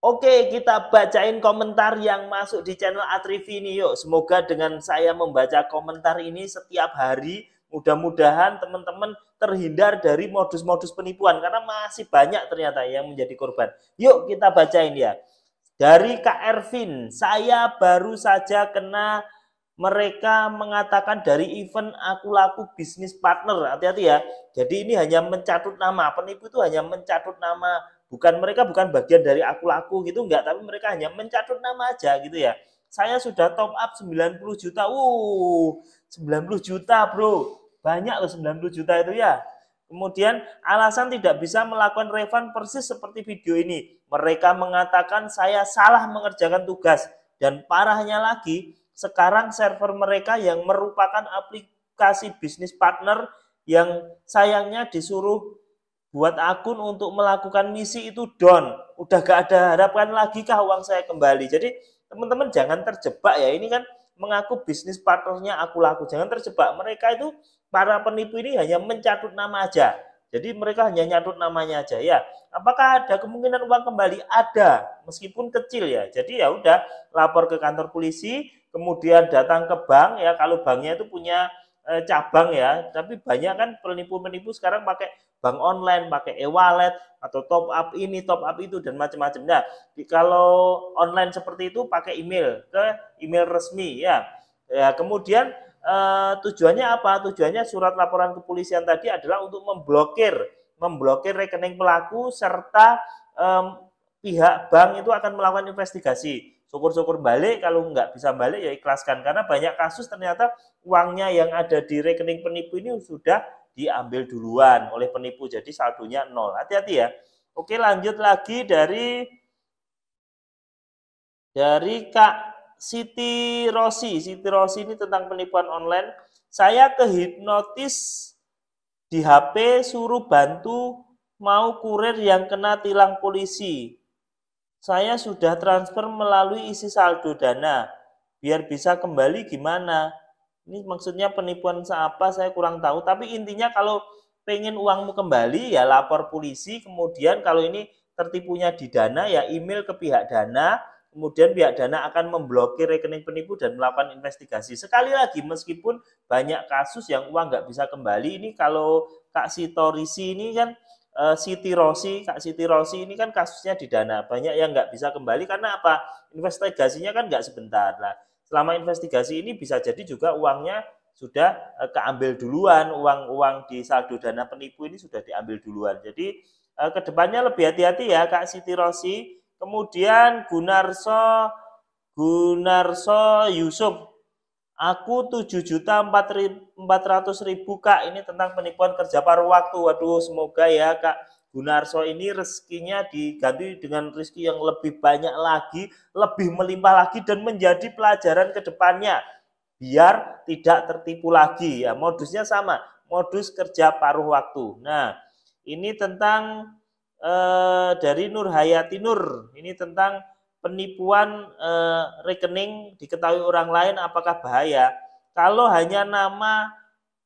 Oke, kita bacain komentar yang masuk di channel Atrivi ini yuk. Semoga dengan saya membaca komentar ini setiap hari, mudah-mudahan teman-teman terhindar dari modus-modus penipuan. Karena masih banyak ternyata yang menjadi korban. Yuk kita bacain ya. Dari Kak Ervin, saya baru saja kena mereka mengatakan dari event aku laku bisnis partner. Hati-hati ya. Jadi ini hanya mencatut nama. Penipu itu hanya mencatut nama bukan mereka bukan bagian dari aku laku gitu enggak tapi mereka hanya mencatut nama aja gitu ya saya sudah top up 90 juta uh 90 juta bro banyak loh 90 juta itu ya kemudian alasan tidak bisa melakukan refund persis seperti video ini mereka mengatakan saya salah mengerjakan tugas dan parahnya lagi sekarang server mereka yang merupakan aplikasi bisnis partner yang sayangnya disuruh buat akun untuk melakukan misi itu down. Udah gak ada harapan lagi kah uang saya kembali. Jadi teman-teman jangan terjebak ya. Ini kan mengaku bisnis partnernya aku laku. Jangan terjebak. Mereka itu para penipu ini hanya mencatut nama aja. Jadi mereka hanya nyatut namanya aja ya. Apakah ada kemungkinan uang kembali? Ada, meskipun kecil ya. Jadi ya udah lapor ke kantor polisi, kemudian datang ke bank ya kalau banknya itu punya eh, cabang ya. Tapi banyak kan penipu-penipu sekarang pakai bank online, pakai e-wallet atau top up ini, top up itu dan macam-macam. Nah, kalau online seperti itu pakai email ke email resmi ya. Ya, kemudian eh, tujuannya apa? Tujuannya surat laporan kepolisian tadi adalah untuk memblokir memblokir rekening pelaku serta eh, pihak bank itu akan melakukan investigasi syukur-syukur balik kalau nggak bisa balik ya ikhlaskan karena banyak kasus ternyata uangnya yang ada di rekening penipu ini sudah diambil duluan oleh penipu. Jadi saldonya nol. Hati-hati ya. Oke, lanjut lagi dari dari Kak Siti Rosi. Siti Rosi ini tentang penipuan online. Saya kehipnotis di HP suruh bantu mau kurir yang kena tilang polisi. Saya sudah transfer melalui isi saldo dana. Biar bisa kembali gimana? Ini maksudnya penipuan apa saya kurang tahu, tapi intinya kalau pengen uangmu kembali ya lapor polisi, kemudian kalau ini tertipunya di dana ya email ke pihak dana, kemudian pihak dana akan memblokir rekening penipu dan melakukan investigasi. Sekali lagi, meskipun banyak kasus yang uang nggak bisa kembali, ini kalau Kak Sito Risi ini kan, eh, Siti Rosi, Kak Siti Rosi ini kan kasusnya di dana, banyak yang nggak bisa kembali karena apa? Investigasinya kan nggak sebentar. Nah, selama investigasi ini bisa jadi juga uangnya sudah eh, keambil duluan, uang-uang di saldo dana penipu ini sudah diambil duluan. Jadi eh, kedepannya lebih hati-hati ya Kak Siti Rosi. Kemudian Gunarso, Gunarso Yusuf, aku 7 juta 400 ribu Kak, ini tentang penipuan kerja paruh waktu. Waduh, semoga ya Kak Gunarso ini rezekinya diganti dengan rezeki yang lebih banyak lagi, lebih melimpah lagi dan menjadi pelajaran ke depannya biar tidak tertipu lagi ya. Modusnya sama, modus kerja paruh waktu. Nah, ini tentang eh, dari Nur Hayati Nur. Ini tentang penipuan eh, rekening diketahui orang lain apakah bahaya? Kalau hanya nama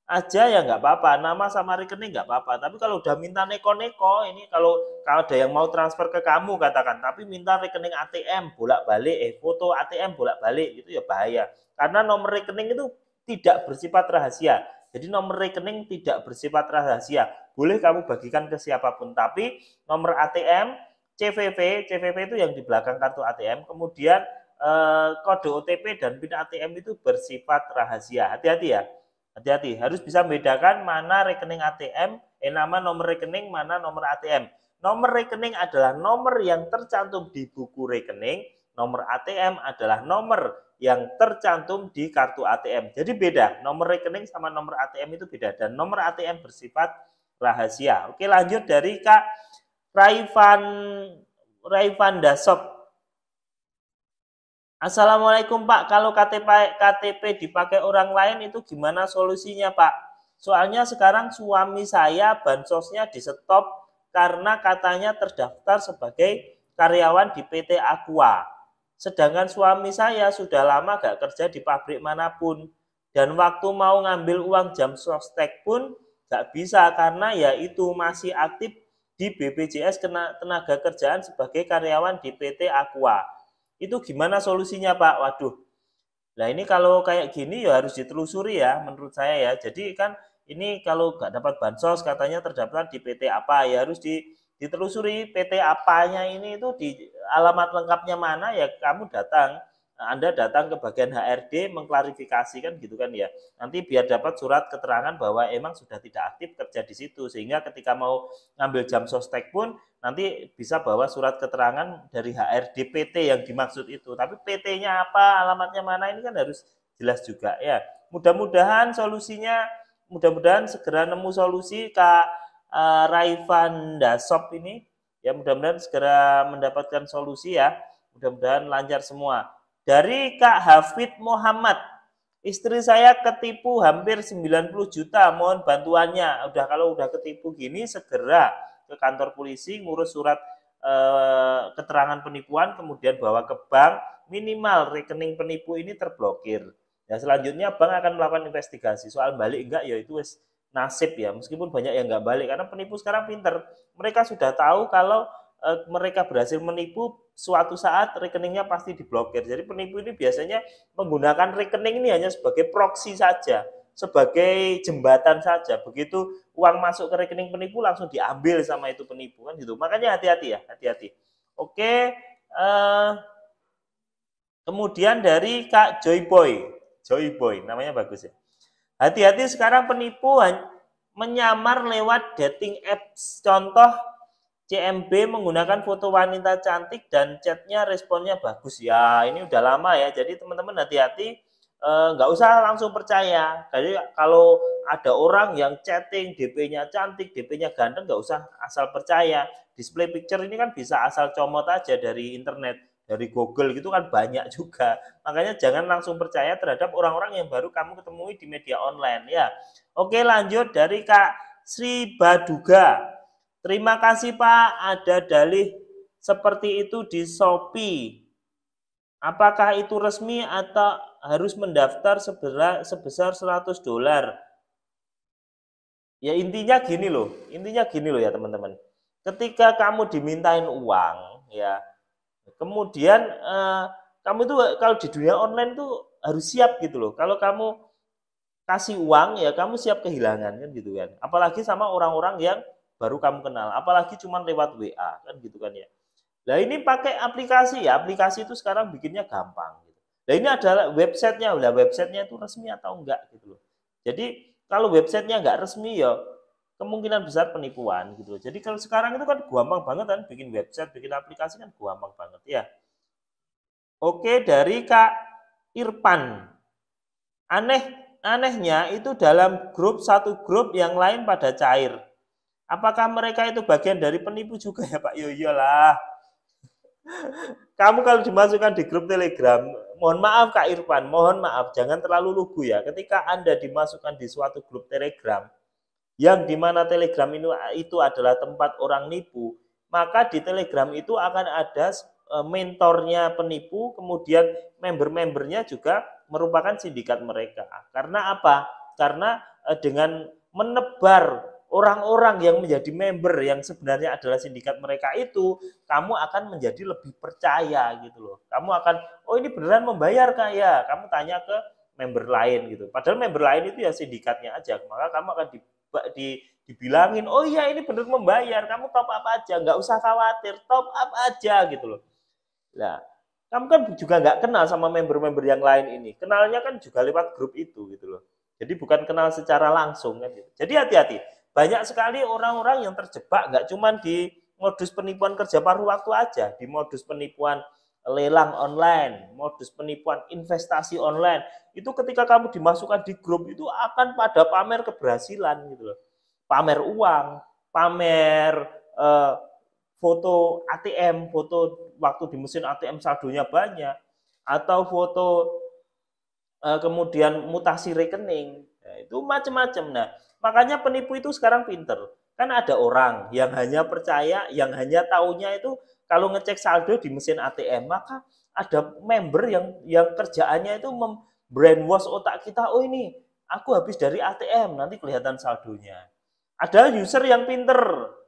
aja ya nggak apa-apa nama sama rekening nggak apa-apa tapi kalau udah minta neko-neko ini kalau kalau ada yang mau transfer ke kamu katakan tapi minta rekening ATM bolak-balik eh foto ATM bolak-balik itu ya bahaya karena nomor rekening itu tidak bersifat rahasia jadi nomor rekening tidak bersifat rahasia boleh kamu bagikan ke siapapun tapi nomor ATM CVV CVV itu yang di belakang kartu ATM kemudian eh, kode OTP dan PIN ATM itu bersifat rahasia hati-hati ya Hati-hati, harus bisa membedakan mana rekening ATM, eh nama nomor rekening, mana nomor ATM. Nomor rekening adalah nomor yang tercantum di buku rekening, nomor ATM adalah nomor yang tercantum di kartu ATM. Jadi beda, nomor rekening sama nomor ATM itu beda dan nomor ATM bersifat rahasia. Oke, lanjut dari Kak Raifan Raifan Dasop Assalamualaikum Pak, kalau KTP, KTP dipakai orang lain itu gimana solusinya Pak? Soalnya sekarang suami saya bansosnya di stop karena katanya terdaftar sebagai karyawan di PT Aqua. Sedangkan suami saya sudah lama gak kerja di pabrik manapun. Dan waktu mau ngambil uang jam sostek pun gak bisa karena ya itu masih aktif di BPJS Tenaga Kerjaan sebagai karyawan di PT Aqua. Itu gimana solusinya Pak? Waduh. Nah ini kalau kayak gini ya harus ditelusuri ya menurut saya ya. Jadi kan ini kalau nggak dapat bansos katanya terdaftar di PT apa ya harus di, ditelusuri PT apanya ini itu di alamat lengkapnya mana ya kamu datang anda datang ke bagian HRD mengklarifikasi kan gitu kan ya. Nanti biar dapat surat keterangan bahwa emang sudah tidak aktif kerja di situ sehingga ketika mau ngambil jam sostek pun nanti bisa bawa surat keterangan dari HRD PT yang dimaksud itu. Tapi PT-nya apa, alamatnya mana ini kan harus jelas juga ya. Mudah-mudahan solusinya mudah-mudahan segera nemu solusi Kak eh, Raifan Dasop ini ya mudah-mudahan segera mendapatkan solusi ya. Mudah-mudahan lancar semua. Dari Kak Hafid Muhammad, istri saya ketipu hampir 90 juta, mohon bantuannya. Udah kalau udah ketipu gini segera ke kantor polisi ngurus surat eh, keterangan penipuan kemudian bawa ke bank minimal rekening penipu ini terblokir. Ya selanjutnya bank akan melakukan investigasi soal balik enggak ya itu wis nasib ya meskipun banyak yang enggak balik karena penipu sekarang pinter. Mereka sudah tahu kalau e, mereka berhasil menipu suatu saat rekeningnya pasti diblokir. Jadi penipu ini biasanya menggunakan rekening ini hanya sebagai proksi saja, sebagai jembatan saja. Begitu uang masuk ke rekening penipu langsung diambil sama itu penipu kan gitu. Makanya hati-hati ya, hati-hati. Oke, eh, kemudian dari Kak Joy Boy, Joy Boy namanya bagus ya. Hati-hati sekarang penipuan menyamar lewat dating apps. Contoh CMB menggunakan foto wanita cantik dan chatnya responnya bagus ya ini udah lama ya jadi teman-teman hati-hati eh, nggak e, usah langsung percaya jadi kalau ada orang yang chatting DP-nya cantik DP-nya ganteng nggak usah asal percaya display picture ini kan bisa asal comot aja dari internet dari Google gitu kan banyak juga makanya jangan langsung percaya terhadap orang-orang yang baru kamu ketemui di media online ya oke lanjut dari Kak Sri Baduga Terima kasih Pak, ada dalih seperti itu di Shopee. Apakah itu resmi atau harus mendaftar sebesar 100 dolar? Ya intinya gini loh, intinya gini loh ya teman-teman. Ketika kamu dimintain uang, ya kemudian eh, kamu itu kalau di dunia online tuh harus siap gitu loh. Kalau kamu kasih uang ya kamu siap kehilangan kan gitu kan. Apalagi sama orang-orang yang baru kamu kenal. Apalagi cuma lewat WA kan gitu kan ya. Nah ini pakai aplikasi ya, aplikasi itu sekarang bikinnya gampang. Gitu. Nah ini adalah websitenya, udah websitenya itu resmi atau enggak gitu loh. Jadi kalau websitenya enggak resmi ya kemungkinan besar penipuan gitu loh. Jadi kalau sekarang itu kan gampang banget kan bikin website, bikin aplikasi kan gampang banget ya. Oke dari Kak Irfan. Aneh anehnya itu dalam grup satu grup yang lain pada cair Apakah mereka itu bagian dari penipu juga ya Pak? Yo lah. Kamu kalau dimasukkan di grup Telegram, mohon maaf Kak Irfan, mohon maaf, jangan terlalu lugu ya. Ketika Anda dimasukkan di suatu grup Telegram, yang dimana Telegram itu, itu adalah tempat orang nipu, maka di Telegram itu akan ada e, mentornya penipu, kemudian member-membernya juga merupakan sindikat mereka. Karena apa? Karena e, dengan menebar orang-orang yang menjadi member yang sebenarnya adalah sindikat mereka itu, kamu akan menjadi lebih percaya gitu loh. Kamu akan, oh ini beneran membayar kak ya? Kamu tanya ke member lain gitu. Padahal member lain itu ya sindikatnya aja. Maka kamu akan di, di dibilangin, oh iya ini bener membayar, kamu top up aja, nggak usah khawatir, top up aja gitu loh. Nah, kamu kan juga nggak kenal sama member-member yang lain ini. Kenalnya kan juga lewat grup itu gitu loh. Jadi bukan kenal secara langsung kan gitu. Jadi hati-hati banyak sekali orang-orang yang terjebak nggak cuma di modus penipuan kerja paruh waktu aja, di modus penipuan lelang online, modus penipuan investasi online. Itu ketika kamu dimasukkan di grup itu akan pada pamer keberhasilan gitu loh. Pamer uang, pamer eh, foto ATM, foto waktu di mesin ATM saldonya banyak atau foto eh, kemudian mutasi rekening Ya, itu macam-macam. Nah, makanya penipu itu sekarang pinter. Kan ada orang yang hanya percaya, yang hanya tahunya itu kalau ngecek saldo di mesin ATM, maka ada member yang yang kerjaannya itu membrandwash otak kita, oh ini aku habis dari ATM, nanti kelihatan saldonya. Ada user yang pinter,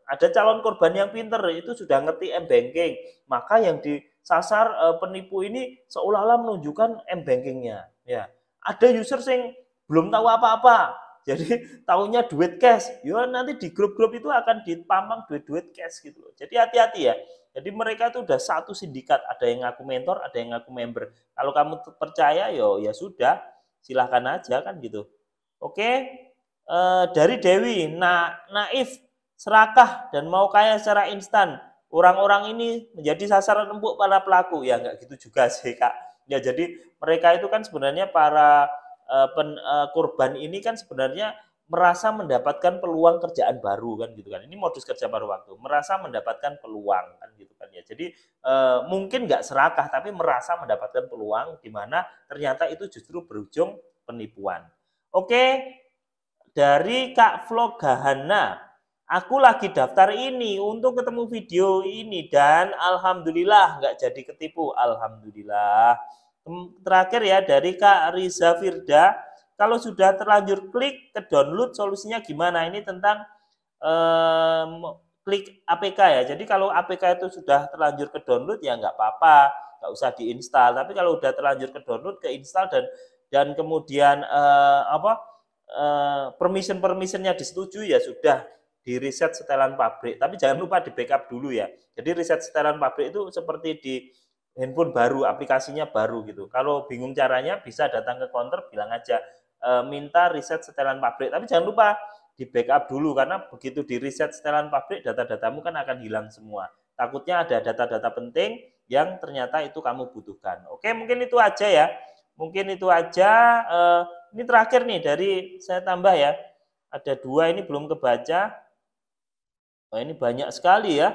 ada calon korban yang pinter, itu sudah ngerti m-banking. Maka yang disasar e, penipu ini seolah-olah menunjukkan m-bankingnya. Ya. Ada user yang belum tahu apa-apa. Jadi tahunya duit cash. Ya nanti di grup-grup itu akan ditampang duit-duit cash gitu loh. Jadi hati-hati ya. Jadi mereka itu udah satu sindikat, ada yang ngaku mentor, ada yang ngaku member. Kalau kamu percaya yo ya, ya sudah, silahkan aja kan gitu. Oke. E, dari Dewi, Na, naif, serakah dan mau kaya secara instan. Orang-orang ini menjadi sasaran empuk para pelaku. Ya enggak gitu juga sih, Kak. Ya jadi mereka itu kan sebenarnya para Eh, pen, uh, korban ini kan sebenarnya merasa mendapatkan peluang kerjaan baru kan gitu kan ini modus kerja baru waktu merasa mendapatkan peluang kan gitu kan ya jadi e, mungkin nggak serakah tapi merasa mendapatkan peluang di mana ternyata itu justru berujung penipuan oke dari Kak Vlog Gahana aku lagi daftar ini untuk ketemu video ini dan alhamdulillah nggak jadi ketipu alhamdulillah Terakhir ya dari Kak Riza Firda, kalau sudah terlanjur klik ke download solusinya gimana? Ini tentang um, klik APK ya. Jadi kalau APK itu sudah terlanjur ke download ya nggak apa-apa, nggak usah diinstal. Tapi kalau sudah terlanjur ke download, ke install dan dan kemudian uh, apa uh, eh, permission permissionnya disetujui ya sudah di reset setelan pabrik. Tapi jangan lupa di backup dulu ya. Jadi reset setelan pabrik itu seperti di handphone baru, aplikasinya baru gitu. Kalau bingung caranya bisa datang ke counter bilang aja e, minta riset setelan pabrik. Tapi jangan lupa di backup dulu karena begitu di riset setelan pabrik data-datamu kan akan hilang semua. Takutnya ada data-data penting yang ternyata itu kamu butuhkan. Oke, mungkin itu aja ya. Mungkin itu aja. E, ini terakhir nih dari saya tambah ya. Ada dua ini belum kebaca. Oh, ini banyak sekali ya.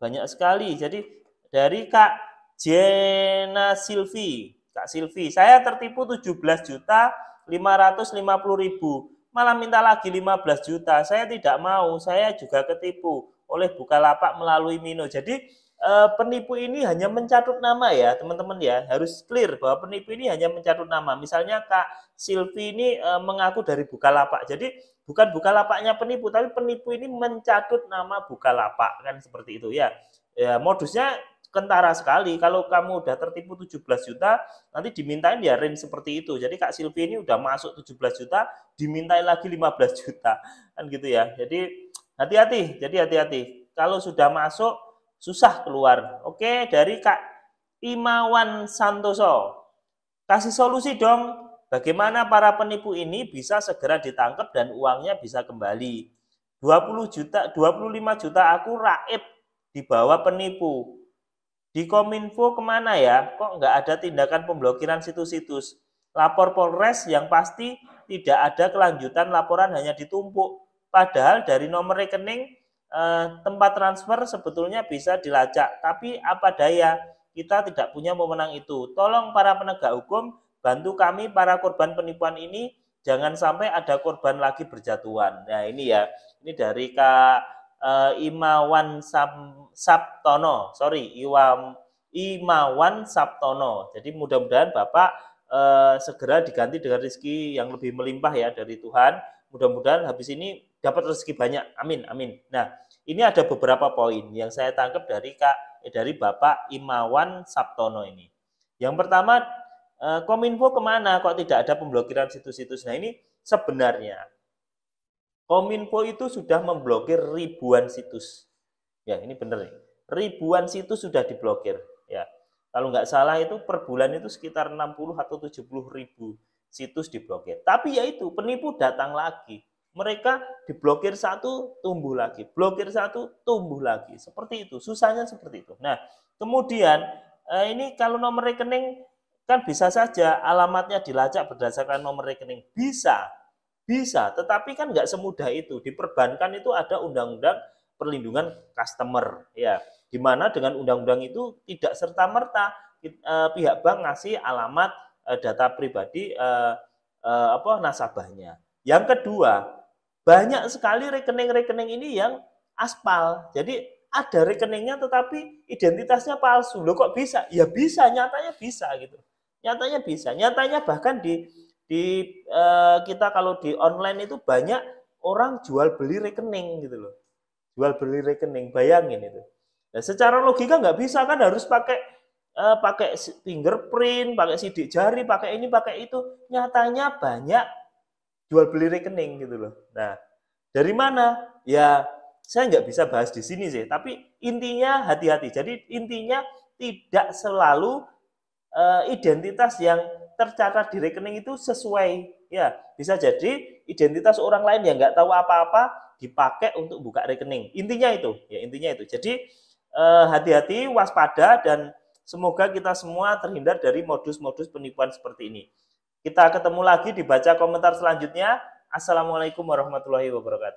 Banyak sekali. Jadi dari Kak Jena Silvi, Kak Silvi, saya tertipu 17 juta 550 ribu. Malah minta lagi 15 juta. Saya tidak mau, saya juga ketipu oleh Bukalapak melalui Mino. Jadi eh, penipu ini hanya mencatut nama ya teman-teman ya. Harus clear bahwa penipu ini hanya mencatut nama. Misalnya Kak Silvi ini eh, mengaku dari Bukalapak. Jadi bukan Bukalapaknya penipu, tapi penipu ini mencatut nama Bukalapak kan seperti itu ya. Ya, modusnya kentara sekali. Kalau kamu udah tertipu 17 juta, nanti dimintain ya range seperti itu. Jadi Kak Silvi ini udah masuk 17 juta, dimintai lagi 15 juta. Kan gitu ya. Jadi hati-hati, jadi hati-hati. Kalau sudah masuk, susah keluar. Oke, dari Kak Imawan Santoso. Kasih solusi dong, bagaimana para penipu ini bisa segera ditangkap dan uangnya bisa kembali. 20 juta, 25 juta aku raib di bawah penipu di Kominfo kemana ya? Kok nggak ada tindakan pemblokiran situs-situs? Lapor Polres yang pasti tidak ada kelanjutan laporan hanya ditumpuk. Padahal dari nomor rekening eh, tempat transfer sebetulnya bisa dilacak. Tapi apa daya, kita tidak punya pemenang itu. Tolong para penegak hukum bantu kami para korban penipuan ini jangan sampai ada korban lagi berjatuhan. Nah ini ya, ini dari Kak uh, Imawan Sam, Sabtono, sorry, Iwam, Imawan Sabtono. Jadi mudah-mudahan Bapak uh, segera diganti dengan rezeki yang lebih melimpah ya dari Tuhan. Mudah-mudahan habis ini dapat rezeki banyak. Amin, amin. Nah, ini ada beberapa poin yang saya tangkap dari Kak eh, dari Bapak Imawan Sabtono ini. Yang pertama, eh, kominfo kemana kok tidak ada pemblokiran situs-situs? Nah ini sebenarnya Kominfo itu sudah memblokir ribuan situs. Ya, ini benar nih. Ribuan situs sudah diblokir. Ya, kalau nggak salah itu per bulan itu sekitar 60 atau 70 ribu situs diblokir. Tapi ya itu penipu datang lagi. Mereka diblokir satu, tumbuh lagi. Blokir satu, tumbuh lagi. Seperti itu. Susahnya seperti itu. Nah, kemudian eh, ini kalau nomor rekening kan bisa saja alamatnya dilacak berdasarkan nomor rekening. Bisa, bisa, tetapi kan nggak semudah itu. Di perbankan itu ada undang-undang perlindungan customer, ya. Di dengan undang-undang itu tidak serta merta eh, pihak bank ngasih alamat eh, data pribadi eh, eh, apa nasabahnya. Yang kedua, banyak sekali rekening-rekening ini yang aspal. Jadi ada rekeningnya tetapi identitasnya palsu. Loh kok bisa? Ya bisa, nyatanya bisa gitu. Nyatanya bisa. Nyatanya bahkan di di eh, kita kalau di online itu banyak orang jual beli rekening gitu loh. Jual beli rekening, bayangin itu. Nah, secara logika nggak bisa kan harus pakai eh, pakai fingerprint, pakai sidik jari, pakai ini, pakai itu. Nyatanya banyak jual beli rekening gitu loh. Nah, dari mana? Ya saya nggak bisa bahas di sini sih, tapi intinya hati-hati. Jadi intinya tidak selalu uh, identitas yang tercatat di rekening itu sesuai. Ya, bisa jadi identitas orang lain yang nggak tahu apa-apa dipakai untuk buka rekening. Intinya itu, ya intinya itu. Jadi eh, hati-hati, eh, waspada dan semoga kita semua terhindar dari modus-modus penipuan seperti ini. Kita ketemu lagi dibaca komentar selanjutnya. Assalamualaikum warahmatullahi wabarakatuh.